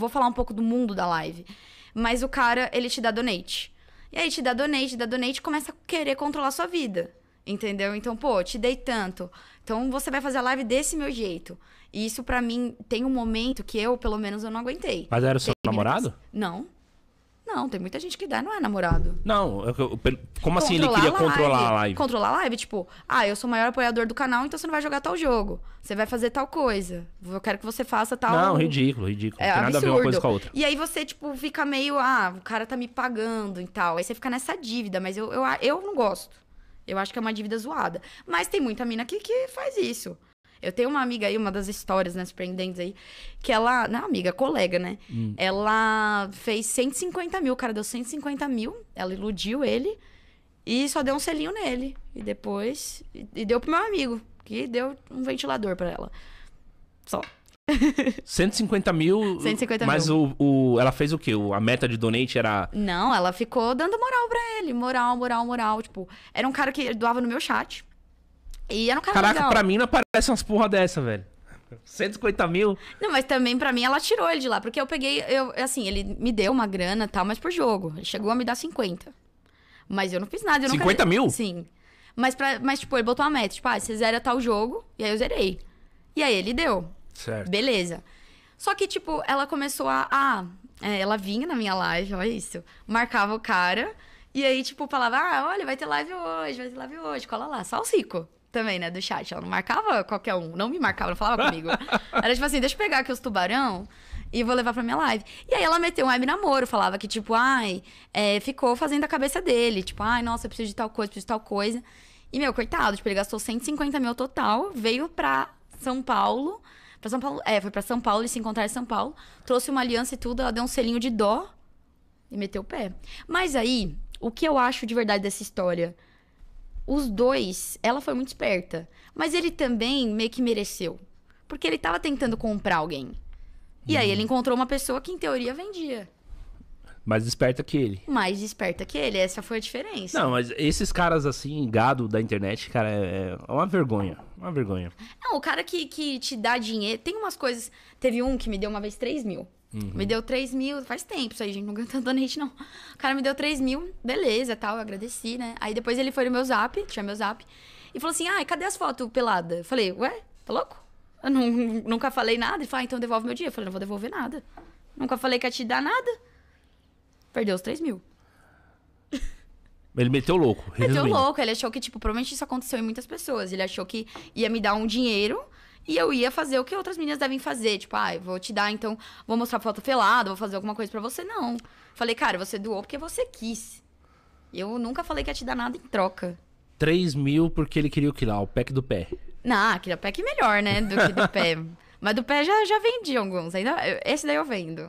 vou falar um pouco do mundo da live. Mas o cara, ele te dá donate. E aí te dá donate, dá donate, começa a querer controlar sua vida. Entendeu? Então, pô, te dei tanto. Então você vai fazer a live desse meu jeito. E isso para mim tem um momento que eu, pelo menos, eu não aguentei. Mas era o seu tem namorado? Minutos... Não. Não, tem muita gente que dá, não é namorado. Não, eu, eu, como assim ele queria a controlar a live? Controlar a live, tipo, ah, eu sou o maior apoiador do canal, então você não vai jogar tal jogo. Você vai fazer tal coisa. Eu quero que você faça tal. Não, ridículo, ridículo. É, não tem absurdo. nada a ver uma coisa com a outra. E aí você, tipo, fica meio, ah, o cara tá me pagando e tal. Aí você fica nessa dívida, mas eu, eu, eu não gosto. Eu acho que é uma dívida zoada. Mas tem muita mina aqui que faz isso. Eu tenho uma amiga aí, uma das histórias, né, surpreendentes aí, que ela, não, né, amiga, colega, né? Hum. Ela fez 150 mil, o cara deu 150 mil, ela iludiu ele e só deu um selinho nele. E depois, e, e deu pro meu amigo, que deu um ventilador para ela. Só. 150 mil. 150 mas mil. O, o, ela fez o quê? O, a meta de donate era. Não, ela ficou dando moral pra ele. Moral, moral, moral. Tipo, era um cara que doava no meu chat. E era um cara Caraca, legal. pra mim não aparece umas porra dessa, velho. 150 mil? Não, mas também pra mim ela tirou ele de lá. Porque eu peguei, eu, assim, ele me deu uma grana e tal, mas por jogo. Ele chegou a me dar 50. Mas eu não fiz nada. Eu 50 nunca... mil? Sim. Mas, pra, mas, tipo, ele botou uma meta. Tipo, ah, você zera tal jogo. E aí eu zerei. E aí ele deu. Certo. Beleza. Só que, tipo, ela começou a. é, ela vinha na minha live, olha isso. Marcava o cara. E aí, tipo, falava: ah, olha, vai ter live hoje, vai ter live hoje, cola lá, só o Cico também, né, do chat. Ela não marcava qualquer um, não me marcava, não falava comigo. Era tipo assim, deixa eu pegar aqui os tubarão e vou levar pra minha live. E aí ela meteu um web namoro, falava que, tipo, ai, é, ficou fazendo a cabeça dele. Tipo, ai, nossa, eu preciso de tal coisa, preciso de tal coisa. E, meu, coitado, tipo, ele gastou 150 mil total, veio pra São Paulo. Pra São Paulo, é, foi pra São Paulo, e se encontrar em São Paulo. Trouxe uma aliança e tudo, ela deu um selinho de dó e meteu o pé. Mas aí, o que eu acho de verdade dessa história? os dois, ela foi muito esperta. Mas ele também meio que mereceu. Porque ele tava tentando comprar alguém. E hum. aí ele uhum. encontrou uma pessoa que, em teoria, vendia. Mais esperta que ele. Mais esperta que ele, essa foi a diferença. Não, mas esses caras assim, gado da internet, cara, é, é, uma vergonha. Uma vergonha. Não, o cara que, que te dá dinheiro. Tem umas coisas. Teve um que me deu uma vez 3 mil. Uhum. Me deu 3 mil, faz tempo isso aí, gente. Não ganhou dando gente não. O cara me deu 3 mil, beleza, tal, eu agradeci, né? Aí depois ele foi no meu zap, tinha meu zap, e falou assim: ai, cadê as fotos pelada? Eu falei, ué, tá louco? Eu não, nunca falei nada. Ele falou, ah, então devolve meu dinheiro. Eu falei, não vou devolver nada. Nunca falei que ia te dar nada. Perdeu os 3 mil. Ele meteu louco. Resumindo. Meteu louco. Ele achou que, tipo, provavelmente isso aconteceu em muitas pessoas. Ele achou que ia me dar um dinheiro e eu ia fazer o que outras meninas devem fazer. Tipo, ah, vou te dar, então, vou mostrar foto pelada, vou fazer alguma coisa para você. Não. Falei, cara, você doou porque você quis. Eu nunca falei que ia te dar nada em troca. 3 mil porque ele queria o que lá? O pack do pé. Não, queria ah, é pack melhor, né? Do que do pé. Mas do pé já, já vendi alguns. Ainda, esse daí eu vendo.